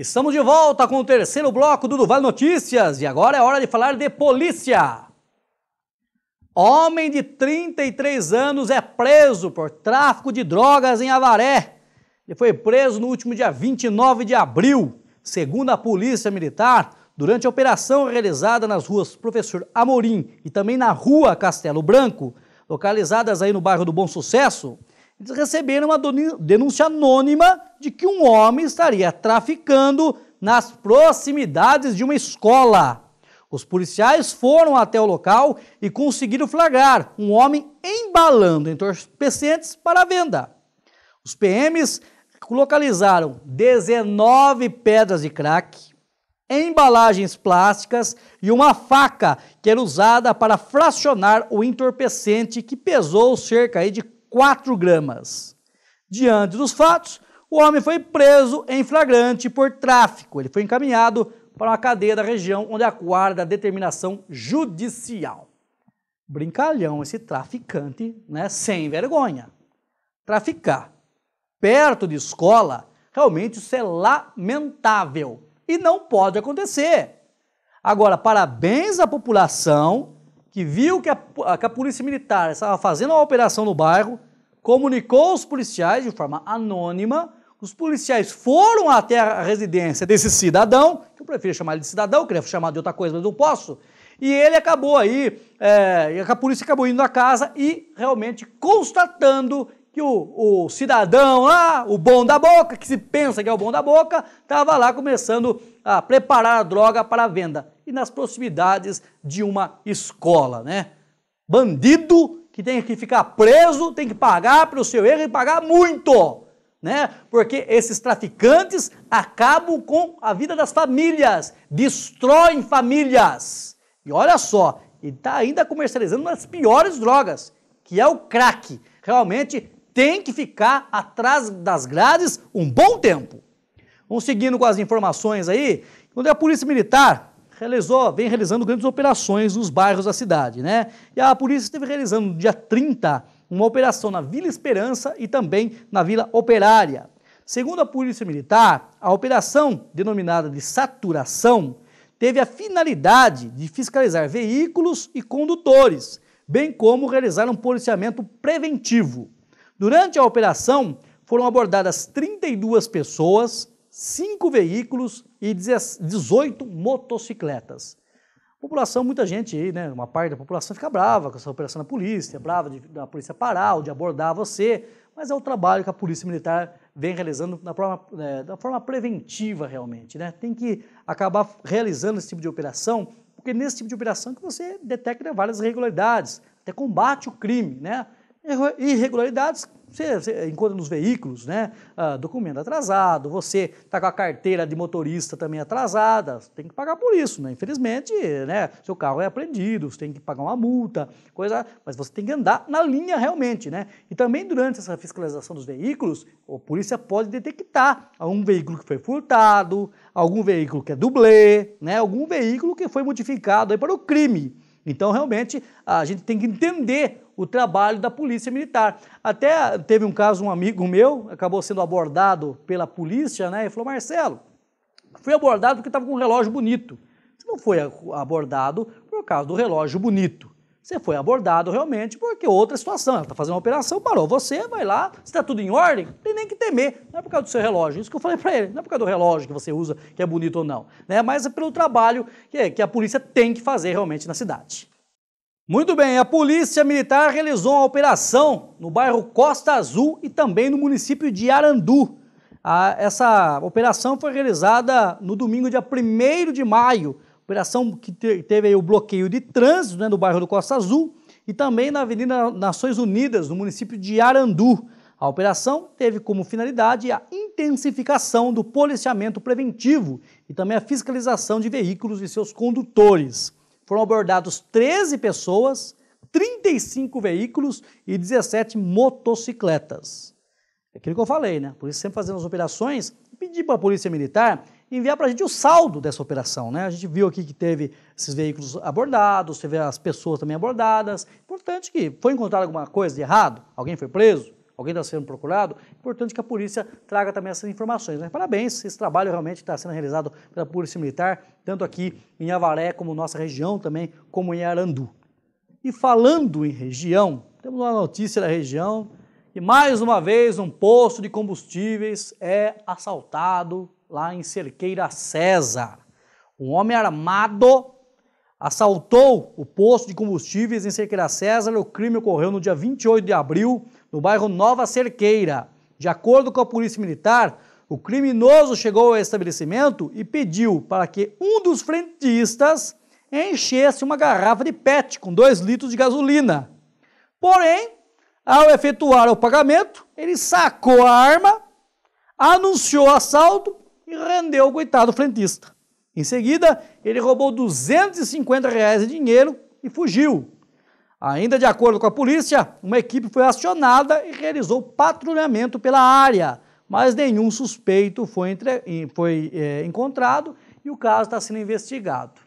Estamos de volta com o terceiro bloco do Duval Notícias e agora é hora de falar de polícia. Homem de 33 anos é preso por tráfico de drogas em Avaré. Ele foi preso no último dia 29 de abril, segundo a Polícia Militar, durante a operação realizada nas ruas Professor Amorim e também na Rua Castelo Branco, localizadas aí no bairro do Bom Sucesso eles receberam uma denúncia anônima de que um homem estaria traficando nas proximidades de uma escola. Os policiais foram até o local e conseguiram flagrar um homem embalando entorpecentes para a venda. Os PMs localizaram 19 pedras de crack, embalagens plásticas e uma faca que era usada para fracionar o entorpecente que pesou cerca de 4 gramas. Diante dos fatos, o homem foi preso em flagrante por tráfico. Ele foi encaminhado para uma cadeia da região onde aguarda a determinação judicial. Brincalhão esse traficante, né, sem vergonha. Traficar perto de escola, realmente isso é lamentável e não pode acontecer. Agora, parabéns à população que viu que a, que a polícia militar estava fazendo uma operação no bairro, comunicou os policiais de forma anônima. Os policiais foram até a residência desse cidadão, que eu prefiro chamar ele de cidadão, queria chamar de outra coisa, mas não posso. E ele acabou aí, é, a polícia acabou indo à casa e realmente constatando que o, o cidadão lá, ah, o bom da boca, que se pensa que é o bom da boca, estava lá começando a preparar a droga para a venda e nas proximidades de uma escola, né? Bandido que tem que ficar preso, tem que pagar pelo seu erro e pagar muito, né? Porque esses traficantes acabam com a vida das famílias, destroem famílias. E olha só, ele está ainda comercializando uma das piores drogas, que é o crack. Realmente tem que ficar atrás das grades um bom tempo. Vamos seguindo com as informações aí. Quando a Polícia Militar realizou, vem realizando grandes operações nos bairros da cidade, né? E a polícia esteve realizando no dia 30 uma operação na Vila Esperança e também na Vila Operária. Segundo a Polícia Militar, a operação, denominada de saturação, teve a finalidade de fiscalizar veículos e condutores, bem como realizar um policiamento preventivo. Durante a operação, foram abordadas 32 pessoas, 5 veículos e 18 motocicletas. População, muita gente aí, né? Uma parte da população fica brava com essa operação da polícia, brava de, da polícia parar ou de abordar você, mas é o trabalho que a polícia militar vem realizando na forma, é, da forma preventiva realmente, né? Tem que acabar realizando esse tipo de operação, porque nesse tipo de operação que você detecta várias irregularidades, até combate o crime, né? irregularidades você, encontra nos veículos, né? Ah, documento atrasado, você está com a carteira de motorista também atrasada, tem que pagar por isso, né? Infelizmente, né? Seu carro é apreendido, você tem que pagar uma multa, coisa, mas você tem que andar na linha realmente, né? E também durante essa fiscalização dos veículos, a polícia pode detectar algum veículo que foi furtado, algum veículo que é dublê, né? Algum veículo que foi modificado aí para o crime. Então, realmente, a gente tem que entender o trabalho da polícia militar. Até ah, teve um caso, um amigo meu acabou sendo abordado pela polícia, né? E falou: Marcelo, fui abordado porque estava com um relógio bonito. Você não foi abordado por causa do relógio bonito. Você foi abordado realmente porque outra situação. Ela está fazendo uma operação, parou você, vai lá, se está tudo em ordem, não tem nem que temer. Não é por causa do seu relógio, isso que eu falei para ele. Não é por causa do relógio que você usa, que é bonito ou não. Né? Mas é pelo trabalho que, que a polícia tem que fazer realmente na cidade. Muito bem, a Polícia Militar realizou uma operação no bairro Costa Azul e também no município de Arandu. A, essa operação foi realizada no domingo, dia 1 de maio, operação que teve o bloqueio de trânsito né, no bairro do Costa Azul e também na Avenida Nações Unidas, no município de Arandu. A operação teve como finalidade a intensificação do policiamento preventivo e também a fiscalização de veículos e seus condutores. Foram abordados 13 pessoas, 35 veículos e 17 motocicletas. É aquilo que eu falei, né? Por isso, sempre fazendo as operações, pedi para a Polícia Militar enviar para a gente o saldo dessa operação. Né? A gente viu aqui que teve esses veículos abordados, teve as pessoas também abordadas. Importante que foi encontrado alguma coisa de errado, alguém foi preso, alguém está sendo procurado. Importante que a polícia traga também essas informações. Né? Parabéns, esse trabalho realmente está sendo realizado pela Polícia Militar, tanto aqui em Avaré, como nossa região também, como em Arandu. E falando em região, temos uma notícia da região e mais uma vez um posto de combustíveis é assaltado lá em Cerqueira César. Um homem armado assaltou o posto de combustíveis em Cerqueira César. O crime ocorreu no dia 28 de abril, no bairro Nova Cerqueira. De acordo com a Polícia Militar, o criminoso chegou ao estabelecimento e pediu para que um dos frentistas enchesse uma garrafa de PET com 2 litros de gasolina. Porém, ao efetuar o pagamento, ele sacou a arma, anunciou o assalto e rendeu o coitado frentista. Em seguida, ele roubou 250 reais em dinheiro e fugiu. Ainda de acordo com a polícia, uma equipe foi acionada e realizou patrulhamento pela área, mas nenhum suspeito foi, entre... foi é, encontrado e o caso está sendo investigado.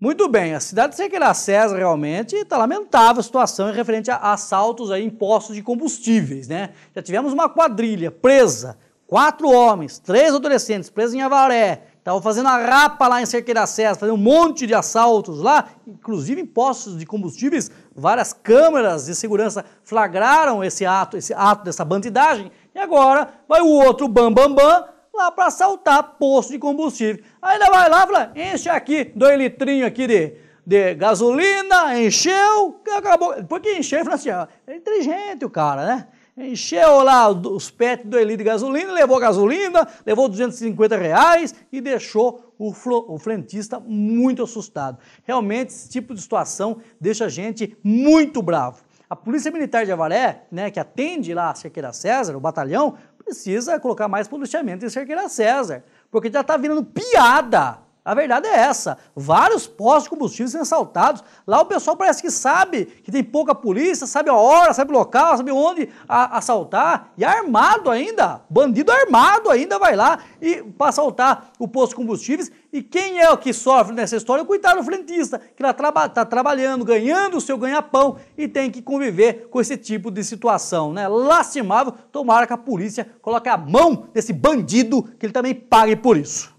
Muito bem, a cidade de Sequeira César realmente está lamentável a situação em referente a assaltos a postos de combustíveis, né? Já tivemos uma quadrilha presa Quatro homens, três adolescentes, presos em Avaré, estavam fazendo a rapa lá em Cerqueira Serra, fazendo um monte de assaltos lá, inclusive em postos de combustíveis, várias câmeras de segurança flagraram esse ato, esse ato dessa bandidagem, e agora vai o outro bambambam bam, bam, lá para assaltar posto de combustível. Ainda vai lá e fala, enche aqui, dois litrinhos aqui de, de gasolina, encheu, acabou. Depois que encheu, ele fala assim, ó, é inteligente o cara, né? encheu lá os pets do Eli de gasolina, levou gasolina, levou 250 reais e deixou o, o frentista muito assustado. Realmente, esse tipo de situação deixa a gente muito bravo. A Polícia Militar de Avaré, né, que atende lá a Cerqueira César, o batalhão, precisa colocar mais policiamento em Cerqueira César, porque já está virando piada a verdade é essa. Vários postos de combustível sendo assaltados. Lá o pessoal parece que sabe que tem pouca polícia, sabe a hora, sabe o local, sabe onde assaltar. E armado ainda. Bandido armado ainda vai lá e para assaltar o posto de combustíveis. E quem é o que sofre nessa história? O coitado frentista, que lá está traba tá trabalhando, ganhando o seu ganha-pão e tem que conviver com esse tipo de situação, né? Lastimável. Tomara que a polícia coloque a mão desse bandido, que ele também pague por isso.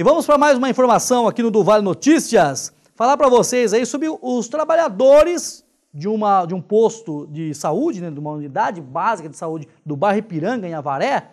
E vamos para mais uma informação aqui no Duval Notícias. Falar para vocês aí sobre os trabalhadores de, uma, de um posto de saúde, né, de uma unidade básica de saúde do bairro Ipiranga, em Avaré,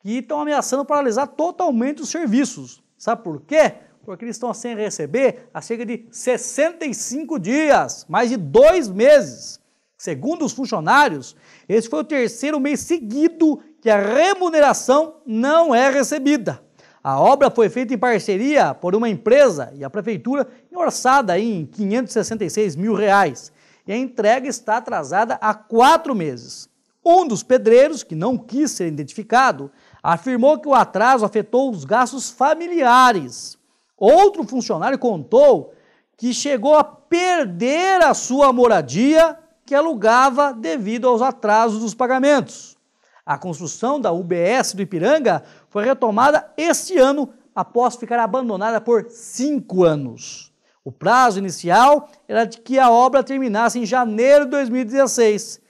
que estão ameaçando paralisar totalmente os serviços. Sabe por quê? Porque eles estão sem receber há cerca de 65 dias, mais de dois meses. Segundo os funcionários, esse foi o terceiro mês seguido que a remuneração não é recebida. A obra foi feita em parceria por uma empresa e a prefeitura, orçada em 566 mil reais. E a entrega está atrasada há quatro meses. Um dos pedreiros, que não quis ser identificado, afirmou que o atraso afetou os gastos familiares. Outro funcionário contou que chegou a perder a sua moradia que alugava devido aos atrasos dos pagamentos. A construção da UBS do Ipiranga foi retomada este ano após ficar abandonada por cinco anos. O prazo inicial era de que a obra terminasse em janeiro de 2016,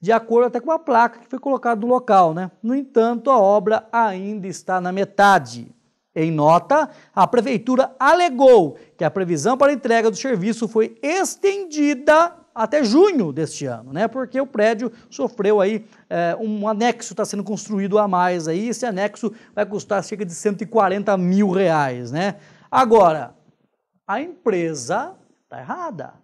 de acordo até com a placa que foi colocada no local. Né? No entanto, a obra ainda está na metade. Em nota, a prefeitura alegou que a previsão para a entrega do serviço foi estendida até junho deste ano, né? Porque o prédio sofreu aí é, um anexo está sendo construído a mais aí. Esse anexo vai custar cerca de 140 mil reais, né? Agora, a empresa está errada.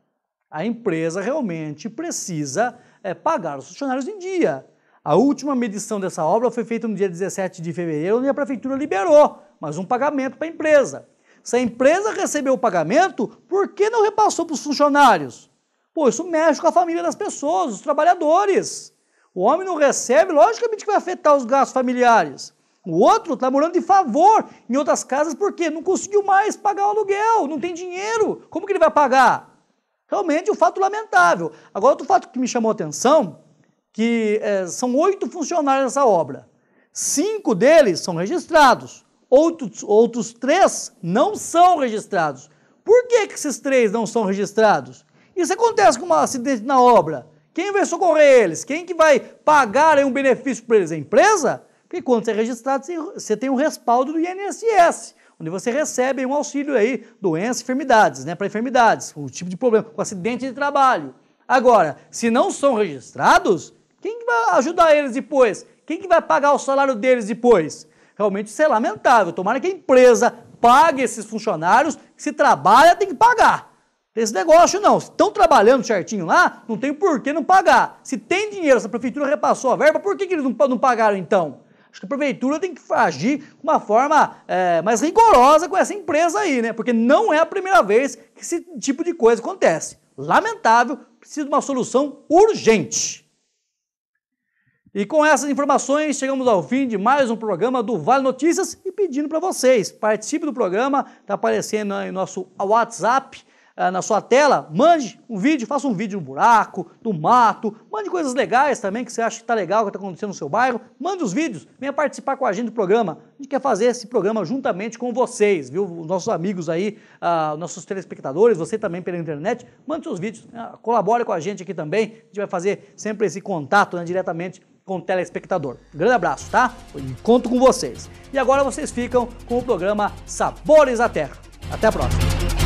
A empresa realmente precisa é, pagar os funcionários em dia. A última medição dessa obra foi feita no dia 17 de fevereiro, onde a prefeitura liberou mais um pagamento para a empresa. Se a empresa recebeu o pagamento, por que não repassou para os funcionários? Pô, isso mexe com a família das pessoas, os trabalhadores. O homem não recebe, logicamente que vai afetar os gastos familiares. O outro está morando de favor em outras casas porque não conseguiu mais pagar o aluguel, não tem dinheiro. Como que ele vai pagar? Realmente um fato lamentável. Agora, outro fato que me chamou a atenção, que é, são oito funcionários dessa obra. Cinco deles são registrados, outros, outros três não são registrados. Por que, que esses três não são registrados? Isso acontece com um acidente na obra. Quem vai socorrer eles? Quem que vai pagar um benefício para eles? A empresa? Porque quando você é registrado, você tem o um respaldo do INSS, onde você recebe um auxílio aí, doenças, enfermidades, né? Para enfermidades, o tipo de problema, com acidente de trabalho. Agora, se não são registrados, quem que vai ajudar eles depois? Quem que vai pagar o salário deles depois? Realmente isso é lamentável. Tomara que a empresa pague esses funcionários, que se trabalha tem que pagar. Esse negócio não. Se estão trabalhando certinho lá, não tem por que não pagar. Se tem dinheiro, se a prefeitura repassou a verba, por que, que eles não, não pagaram então? Acho que a prefeitura tem que agir de uma forma é, mais rigorosa com essa empresa aí, né? Porque não é a primeira vez que esse tipo de coisa acontece. Lamentável, precisa de uma solução urgente. E com essas informações, chegamos ao fim de mais um programa do Vale Notícias e pedindo para vocês, participe do programa, está aparecendo aí nosso WhatsApp ah, na sua tela, mande um vídeo, faça um vídeo no buraco, no mato, mande coisas legais também que você acha que está legal, que está acontecendo no seu bairro, mande os vídeos, venha participar com a gente do programa. A gente quer fazer esse programa juntamente com vocês, viu? Os nossos amigos aí, ah, nossos telespectadores, você também pela internet, mande seus vídeos, ah, colabore com a gente aqui também, a gente vai fazer sempre esse contato né, diretamente com o telespectador. Um grande abraço, tá? E conto com vocês. E agora vocês ficam com o programa Sabores da Terra. Até a próxima!